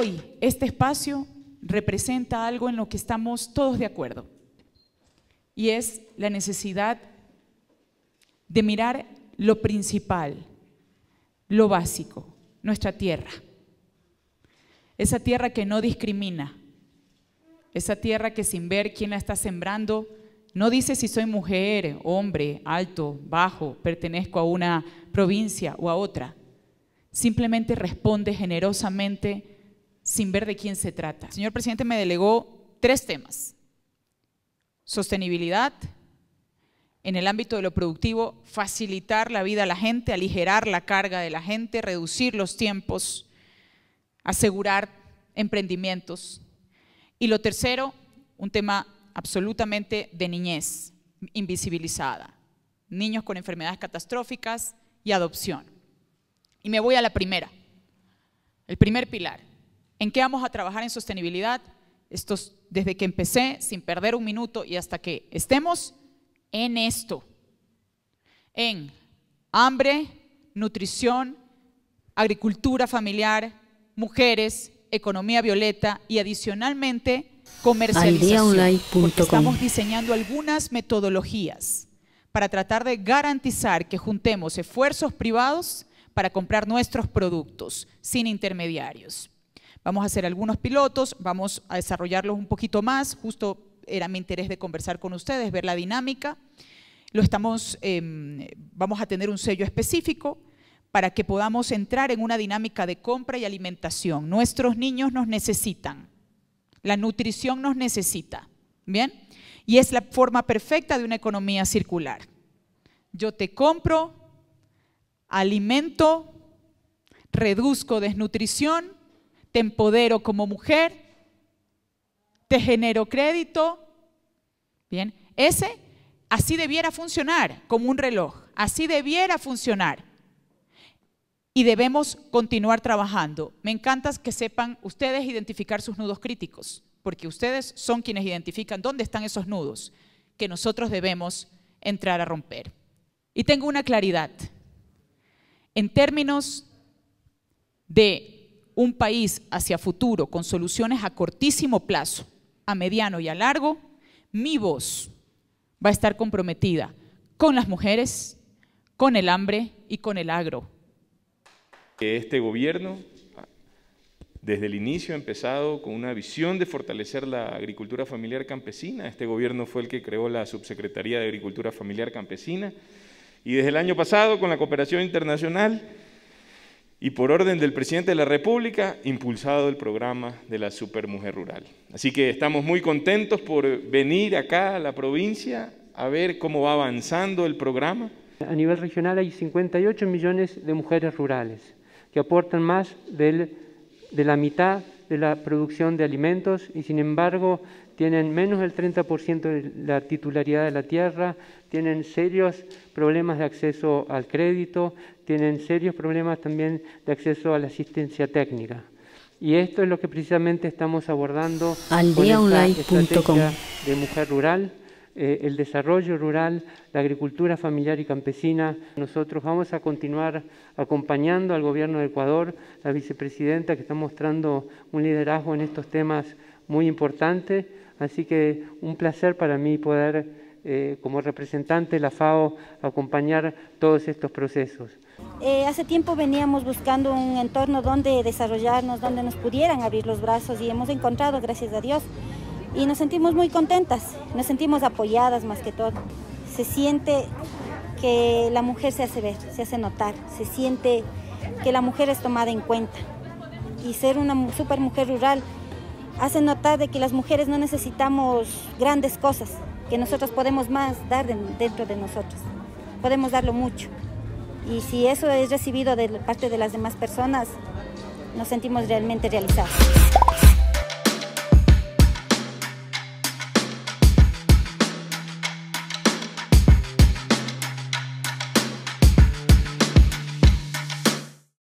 hoy este espacio representa algo en lo que estamos todos de acuerdo, y es la necesidad de mirar lo principal, lo básico, nuestra tierra. Esa tierra que no discrimina, esa tierra que sin ver quién la está sembrando, no dice si soy mujer, hombre, alto, bajo, pertenezco a una provincia o a otra. Simplemente responde generosamente sin ver de quién se trata. El señor presidente me delegó tres temas. Sostenibilidad, en el ámbito de lo productivo, facilitar la vida a la gente, aligerar la carga de la gente, reducir los tiempos, asegurar emprendimientos. Y lo tercero, un tema absolutamente de niñez, invisibilizada. Niños con enfermedades catastróficas y adopción. Y me voy a la primera, el primer pilar. ¿En qué vamos a trabajar en sostenibilidad? desde que empecé, sin perder un minuto y hasta que estemos en esto, en hambre, nutrición, agricultura familiar, mujeres, economía violeta y adicionalmente comercialización. estamos diseñando algunas metodologías para tratar de garantizar que juntemos esfuerzos privados para comprar nuestros productos sin intermediarios. Vamos a hacer algunos pilotos, vamos a desarrollarlos un poquito más, justo era mi interés de conversar con ustedes, ver la dinámica. Lo estamos, em, vamos a tener un sello específico para que podamos entrar en una dinámica de compra y alimentación. Nuestros niños nos necesitan, la nutrición nos necesita, ¿bien? Y es la forma perfecta de una economía circular. Yo te compro, alimento, reduzco desnutrición te empodero como mujer, te genero crédito. Bien, ese así debiera funcionar como un reloj, así debiera funcionar. Y debemos continuar trabajando. Me encanta que sepan ustedes identificar sus nudos críticos, porque ustedes son quienes identifican dónde están esos nudos que nosotros debemos entrar a romper. Y tengo una claridad. En términos de un país hacia futuro con soluciones a cortísimo plazo, a mediano y a largo, mi voz va a estar comprometida con las mujeres, con el hambre y con el agro. Este gobierno, desde el inicio, ha empezado con una visión de fortalecer la agricultura familiar campesina. Este gobierno fue el que creó la Subsecretaría de Agricultura Familiar Campesina. Y desde el año pasado, con la cooperación internacional, y por orden del presidente de la República, impulsado el programa de la Supermujer Rural. Así que estamos muy contentos por venir acá a la provincia a ver cómo va avanzando el programa. A nivel regional hay 58 millones de mujeres rurales que aportan más del, de la mitad de la producción de alimentos y sin embargo tienen menos del 30% de la titularidad de la tierra, tienen serios problemas de acceso al crédito, tienen serios problemas también de acceso a la asistencia técnica. Y esto es lo que precisamente estamos abordando con esta estrategia de mujer rural, eh, el desarrollo rural, la agricultura familiar y campesina. Nosotros vamos a continuar acompañando al gobierno de Ecuador, la vicepresidenta que está mostrando un liderazgo en estos temas muy importantes. Así que un placer para mí poder, eh, como representante de la FAO, acompañar todos estos procesos. Eh, hace tiempo veníamos buscando un entorno donde desarrollarnos, donde nos pudieran abrir los brazos y hemos encontrado, gracias a Dios, y nos sentimos muy contentas, nos sentimos apoyadas más que todo. Se siente que la mujer se hace ver, se hace notar, se siente que la mujer es tomada en cuenta y ser una super mujer rural hace notar de que las mujeres no necesitamos grandes cosas, que nosotros podemos más dar dentro de nosotros, podemos darlo mucho. Y si eso es recibido de parte de las demás personas, nos sentimos realmente realizados.